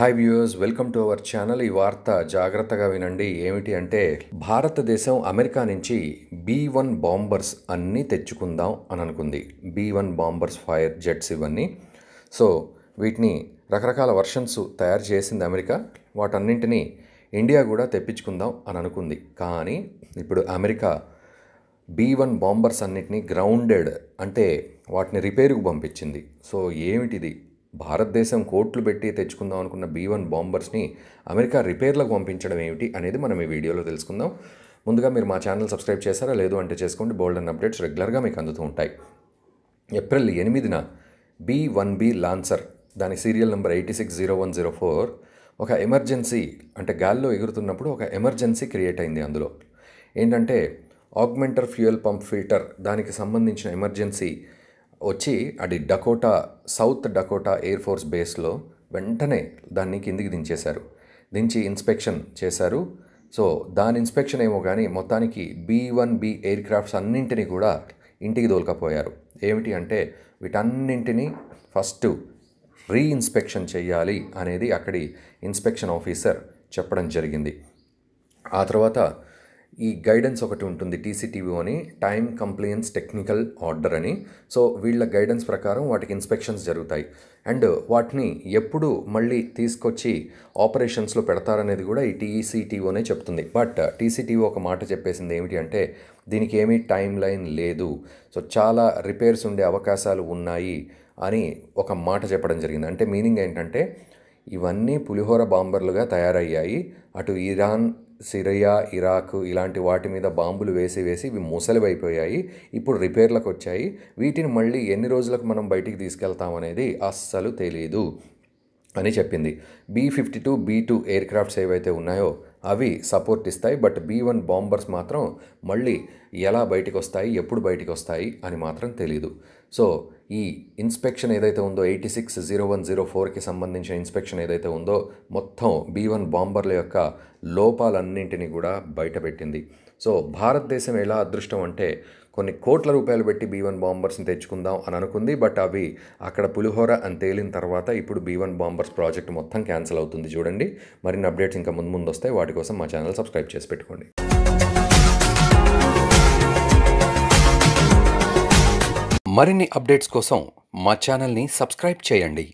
hi viewers welcome to our channel ఈ వార్త జాగ్రత్తగా వినండి ఏమిటి అంటే భారతదేశం అమెరికా నుంచి బీ వన్ బాంబర్స్ అన్నీ తెచ్చుకుందాం అని అనుకుంది B one bombers fire jets ఇవన్నీ సో వీటిని రకరకాల వర్షన్స్ తయారు చేసింది అమెరికా వాటన్నింటినీ ఇండియా కూడా తెప్పించుకుందాం అని అనుకుంది కానీ ఇప్పుడు అమెరికా బీ వన్ బాంబర్స్ అన్నింటినీ గ్రౌండెడ్ అంటే వాటిని రిపేరుకు పంపించింది సో ఏమిటిది భారతదేశం కోట్లు పెట్టి తెచ్చుకుందాం అనుకున్న బీ వన్ బాంబర్స్ని అమెరికా రిపేర్లకు పంపించడం ఏమిటి అనేది మనం ఈ వీడియోలో తెలుసుకుందాం ముందుగా మీరు మా ఛానల్ సబ్స్క్రైబ్ చేశారా లేదు అంటే చేసుకోండి బోల్డెన్ అప్డేట్స్ రెగ్యులర్గా మీకు అందుతూ ఉంటాయి ఏప్రిల్ ఎనిమిదిన బీ వన్ బి లాన్సర్ దాని serial number eighty six zero one zero four ఒక ఎమర్జెన్సీ అంటే గాల్లో ఎగురుతున్నప్పుడు ఒక ఎమర్జెన్సీ క్రియేట్ అయింది అందులో ఏంటంటే ఆగ్మెంటర్ ఫ్యూయల్ పంప్ ఫిల్టర్ దానికి సంబంధించిన ఎమర్జెన్సీ వచ్చి అది Dakota South Dakota air force బేస్లో వెంటనే దాన్ని కిందికి దించేశారు దించి ఇన్స్పెక్షన్ చేశారు సో దాని ఇన్స్పెక్షన్ ఏమో కానీ మొత్తానికి బీ వన్ బి ఎయిర్ క్రాఫ్ట్స్ అన్నింటినీ కూడా ఇంటికి దోల్కపోయారు ఏమిటి అంటే వీటన్నింటినీ ఫస్ట్ రీఇన్స్పెక్షన్ చేయాలి అనేది అక్కడి ఇన్స్పెక్షన్ ఆఫీసర్ చెప్పడం జరిగింది ఆ తర్వాత ఈ గైడెన్స్ ఒకటి ఉంటుంది టీసీటీవీ అని టైం కంప్లైన్స్ టెక్నికల్ ఆర్డర్ అని సో వీళ్ళ గైడెన్స్ ప్రకారం వాటికి ఇన్స్పెక్షన్స్ జరుగుతాయి అండ్ వాటిని ఎప్పుడు మళ్ళీ తీసుకొచ్చి ఆపరేషన్స్లో పెడతారనేది కూడా ఈ అనే చెప్తుంది బట్ టీసీటీవీ ఒక మాట చెప్పేసింది ఏమిటి అంటే దీనికి ఏమీ టైం లైన్ లేదు సో చాలా రిపేర్స్ ఉండే అవకాశాలు ఉన్నాయి అని ఒక మాట చెప్పడం జరిగింది అంటే మీనింగ్ ఏంటంటే ఇవన్నీ పులిహోర బాంబర్లుగా తయారయ్యాయి అటు ఇరాన్ సిరియా ఇరాక్ ఇలాంటి వాటి మీద బాంబులు వేసి వేసి ఇవి అయిపోయాయి ఇప్పుడు రిపేర్లకు వచ్చాయి వీటిని మళ్ళీ ఎన్ని రోజులకు మనం బయటికి తీసుకెళ్తామనేది అస్సలు తెలియదు అని చెప్పింది B fifty two B two ఎయిర్ క్రాఫ్ట్స్ ఏవైతే ఉన్నాయో అవి సపోర్ట్ ఇస్తాయి బట్ బీ వన్ బాంబర్స్ మాత్రం మళ్ళీ ఎలా బయటకు వస్తాయి ఎప్పుడు బయటకు వస్తాయి అని మాత్రం తెలియదు సో ఈ ఇన్స్పెక్షన్ ఏదైతే ఉందో eighty six zero one zero ఫోర్కి సంబంధించిన ఇన్స్పెక్షన్ ఏదైతే ఉందో మొత్తం బీ వన్ బాంబర్ల యొక్క లోపాలన్నింటినీ కూడా బయటపెట్టింది సో భారతదేశం ఎలా అదృష్టం అంటే కొన్ని కోట్ల రూపాయలు పెట్టి బీ వన్ బాంబర్స్ని తెచ్చుకుందాం అని అనుకుంది బట్ అవి అక్కడ పులిహోర అని తేలిన తర్వాత ఇప్పుడు బీ వన్ బాంబర్స్ ప్రాజెక్ట్ మొత్తం క్యాన్సిల్ అవుతుంది చూడండి మరిన్ని అప్డేట్స్ ఇంకా ముందు ముందు వస్తాయి వాటి కోసం మా ఛానల్ సబ్స్క్రైబ్ చేసి పెట్టుకోండి మరిన్ని అప్డేట్స్ కోసం మా ఛానల్ని సబ్స్క్రైబ్ చేయండి